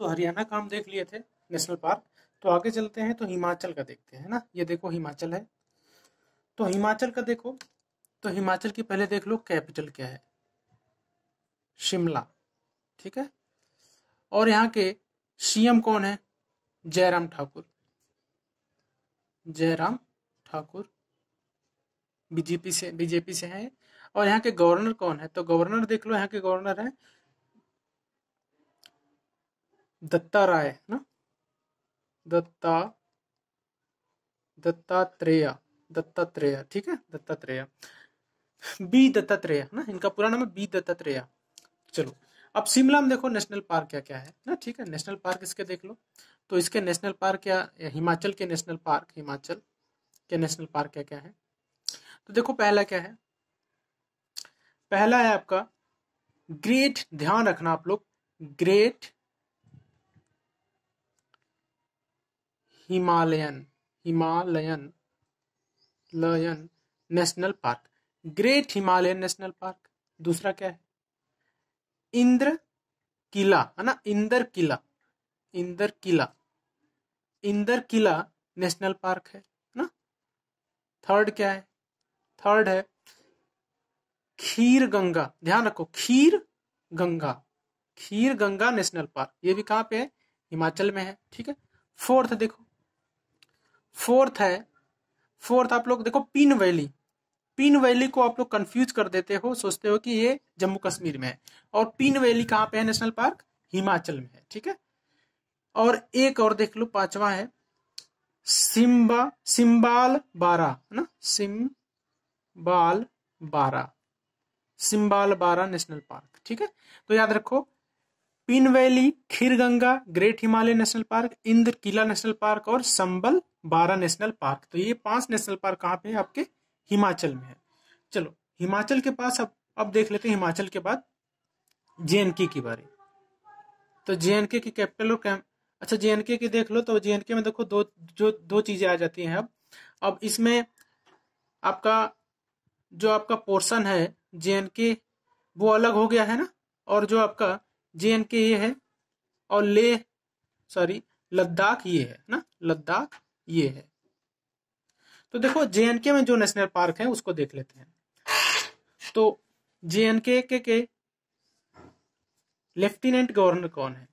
तो हरियाणा का हम देख लिए थे नेशनल पार्क तो आगे चलते हैं तो हिमाचल का देखते हैं ना ये देखो हिमाचल है तो हिमाचल का देखो तो हिमाचल की पहले देख लो कैपिटल क्या है शिमला ठीक है और यहाँ के सीएम कौन है जयराम ठाकुर जयराम ठाकुर बीजेपी से बीजेपी से है और यहाँ के गवर्नर कौन है तो गवर्नर देख लो यहाँ के गवर्नर है दत्ता राय है ना दत्ता दत्तात्रेया दत्तात्रेय ठीक है दत्तात्रेय बी है ना इनका पूरा नाम है बी दत्तात्रेय चलो अब शिमला में देखो नेशनल पार्क क्या क्या है ना ठीक है नेशनल पार्क इसके देख लो तो इसके नेशनल पार्क क्या हिमाचल के नेशनल पार्क हिमाचल के नेशनल पार्क क्या क्या है तो देखो पहला क्या है पहला है आपका ग्रेट ध्यान रखना आप लोग ग्रेट हिमालयन हिमालयन लयन national park great Himalayan national park दूसरा क्या है इंद्र किला है ना इंदर किला इंदर किला इंदर किला नेशनल पार्क है ना थर्ड क्या है थर्ड है खीर गंगा ध्यान रखो खीर गंगा खीर गंगा नेशनल पार्क ये भी कहां पे है हिमाचल में है ठीक है फोर्थ देखो फोर्थ है फोर्थ आप लोग देखो पिन वैली पिन वैली को आप लोग कंफ्यूज कर देते हो सोचते हो कि ये जम्मू कश्मीर में है और पिन वैली कहाँ पे है नेशनल पार्क हिमाचल में है ठीक है और एक और देख लो पांचवा है सिम्बा सिम्बाल बारा है ना सिम्बाल बारा सिम्बाल बारा नेशनल पार्क ठीक है तो याद रखो Pin valley Kheer Ganga great Himalaya national park Indra Kila national park और संबल बारा नेशनल पार्क तो ये पांच नेशनल पार्क कहाँ पे है आपके हिमाचल में है चलो हिमाचल के पास अब अब देख लेते हैं हिमाचल के बाद जे एंड के बारे तो जे जेएनके की कैपिटल और कैम अच्छा जे के की देख लो तो जे के में देखो दो जो दो चीजें आ जाती हैं अब अब इसमें आपका जो आपका पोर्शन है जे के वो अलग हो गया है ना और जो आपका जे के ये है और ले सॉरी लद्दाख ये है ना लद्दाख ये है तो देखो जे के में जो नेशनल पार्क है उसको देख लेते हैं तो जे के, के, के लेफ्टिनेंट गवर्नर कौन है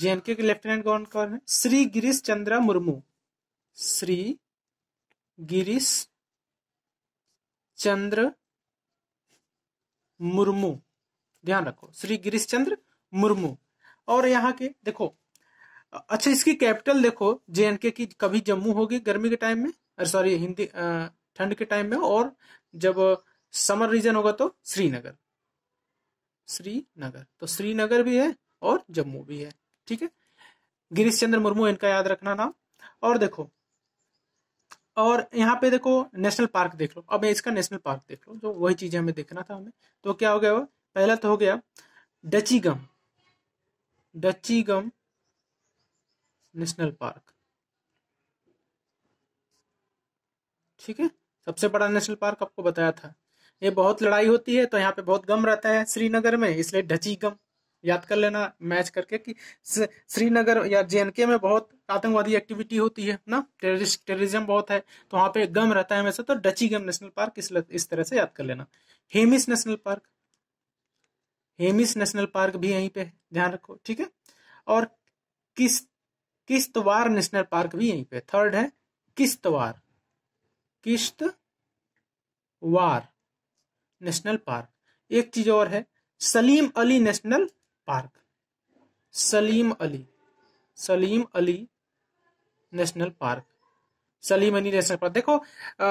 J and K lieutenant governor कौन है श्री गिरीश चंद्र मुर्मू श्री गिरीश चंद्र मुर्मू ध्यान रखो श्री गिरीश चंद्र मुर्मू और यहाँ के देखो अच्छा इसकी कैपिटल देखो जे एंड के की कभी जम्मू होगी गर्मी के टाइम में सॉरी हिंदी ठंड के टाइम में और जब समर रीजन होगा तो श्रीनगर श्रीनगर तो श्रीनगर भी है और जम्मू भी है ठीक है गिरीश चंद्र मुर्मू इनका याद रखना नाम और देखो और यहाँ पे देखो नेशनल पार्क देख लो अब इसका नेशनल पार्क देख लो जो वही चीज हमें देखना था हमें तो क्या हो गया वो पहला तो हो गया Dachigam Dachigam national park ठीक है सबसे बड़ा नेशनल पार्क आपको बताया था ये बहुत लड़ाई होती है तो यहाँ पे बहुत गम रहता है श्रीनगर में इसलिए डची गम याद कर लेना मैच करके कि श्रीनगर या जेएनके में बहुत आतंकवादी एक्टिविटी होती है ना टेररिस्ट टेररिज्म बहुत है तो वहां पे गम रहता है हमेशा तो डची गम नेशनल पार्क इस, इस तरह से याद कर लेना Hemis national park Hemis national park भी यहीं पे ध्यान रखो ठीक है और किस किश्तवार नेशनल पार्क भी यहीं पे थर्ड है किश्तवार किश्तवार नेशनल पार्क एक चीज और है Salim Ali national park Salim Ali Salim Ali national park Salim Ali national park देखो आ, आ,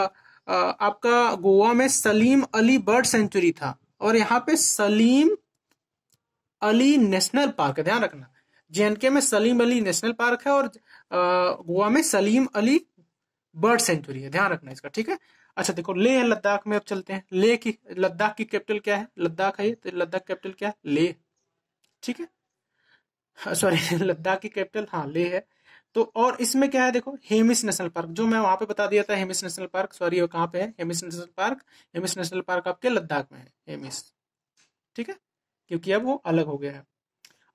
आपका गोवा में सलीम अली बर्ड सेंचुरी था और यहाँ पे सलीम अली नेशनल पार्क ध्यान रखना जे के में सलीम अली नेशनल पार्क है और गोवा में सलीम अली बर्ड सेंचुरी है ध्यान रखना इसका ठीक है अच्छा देखो ले है लद्दाख में अब चलते हैं ले की लद्दाख की कैपिटल क्या है लद्दाख है तो लद्दाख कैपिटल क्या है ले ठीक है सॉरी हाँ, लद्दाख की कैपिटल हाँ ले है तो और इसमें क्या है देखो हेमिस नेशनल पार्क जो मैं वहां पे बता दिया था हेमिस नेशनल पार्क सॉरी वो कहाँ पे है Hemis national park Hemis national park आपके लद्दाख में है हेमिस ठीक है क्योंकि अब वो अलग हो गया है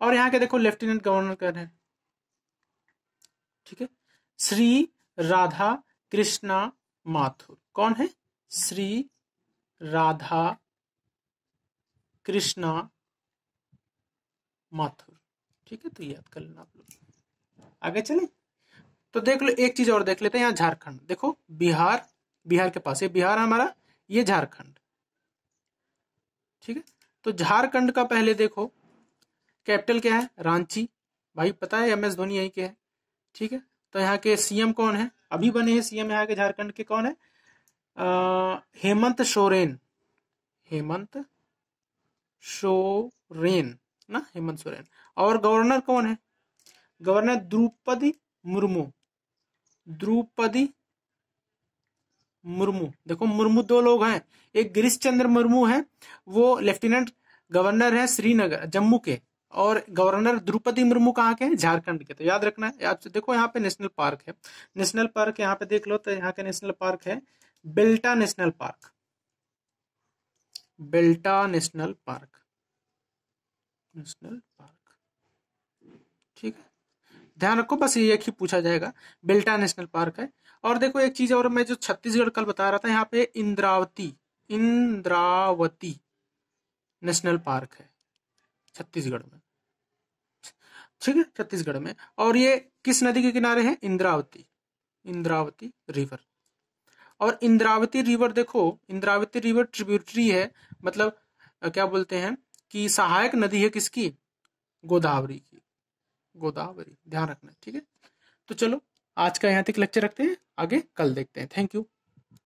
और यहाँ के देखो लेफ्टिनेंट गवर्नर कौन है ठीक है श्री राधा कृष्णा माथुर कौन है श्री राधा कृष्णा माथुर ठीक है तो याद कर लेना आप लोग आगे चले तो देख लो एक चीज और देख लेते हैं यहाँ झारखंड देखो बिहार बिहार के पास है बिहार हमारा ये झारखंड ठीक है तो झारखंड का पहले देखो कैपिटल क्या है रांची भाई पता है एम एस धोनी यही के है ठीक है तो यहाँ के सीएम कौन है अभी बने हैं सीएम यहाँ के झारखंड के कौन है आ, हेमंत सोरेन हेमंत सोरेन ना हेमंत सोरेन और गवर्नर कौन है गवर्नर द्रौपदी मुर्मू द्रौपदी मुर्मू देखो मुर्मू दो लोग हैं एक गिरीश चंद्र मुर्मू है वो लेफ्टिनेंट गवर्नर है श्रीनगर जम्मू के और गवर्नर द्रौपदी मुर्मू कहाँ के हैं झारखंड के तो याद रखना है आप देखो यहाँ पे नेशनल पार्क है नेशनल पार्क यहाँ पे देख लो तो यहाँ का नेशनल पार्क है बेल्टा national park बेल्टा national park national park ठीक है ध्यान रखो बस ये एक ही पूछा जाएगा बेल्टा नेशनल पार्क है और देखो एक चीज और मैं जो छत्तीसगढ़ कल बता रहा था यहाँ पे इंद्रावती इंद्रावती नेशनल पार्क है छत्तीसगढ़ में ठीक है छत्तीसगढ़ में और ये किस नदी के किनारे है इंद्रावती इंद्रावती रिवर और इंद्रावती रिवर देखो इंद्रावती रिवर ट्रिब्यूटरी है मतलब क्या बोलते हैं कि सहायक नदी है किसकी गोदावरी की गोदावरी ध्यान रखना ठीक है तो चलो आज का यहाँ तक लेक्चर रखते हैं आगे कल देखते हैं थैंक यू